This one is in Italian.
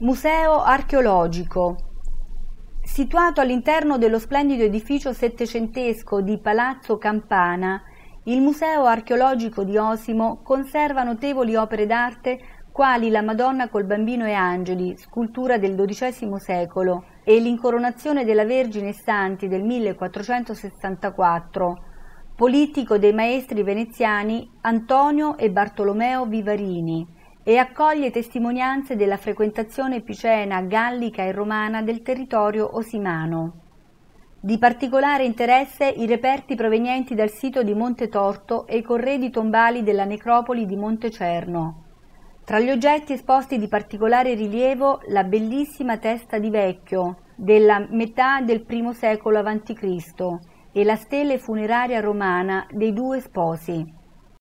Museo archeologico. Situato all'interno dello splendido edificio settecentesco di Palazzo Campana, il Museo archeologico di Osimo conserva notevoli opere d'arte quali la Madonna col bambino e angeli, scultura del XII secolo, e l'incoronazione della Vergine Santi del 1464, politico dei maestri veneziani Antonio e Bartolomeo Vivarini e accoglie testimonianze della frequentazione picena, gallica e romana del territorio osimano. Di particolare interesse i reperti provenienti dal sito di Monte Torto e i corredi tombali della necropoli di Montecerno. Tra gli oggetti esposti di particolare rilievo la bellissima testa di vecchio della metà del I secolo a.C. e la stele funeraria romana dei due sposi.